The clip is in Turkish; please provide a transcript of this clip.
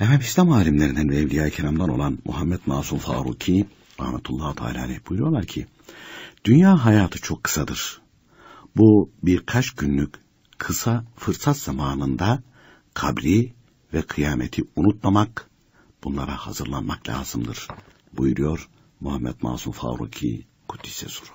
Efendim İslam alimlerinden ve Evliya-i Kiram'dan olan Muhammed Nasuh Faruki rahmetullahi teala aleyh buyuruyorlar ki dünya hayatı çok kısadır. Bu birkaç günlük kısa fırsat zamanında kabri ve kıyameti unutmamak, bunlara hazırlanmak lazımdır buyuruyor Muhammed Masum Faruki Kudüs'e suru.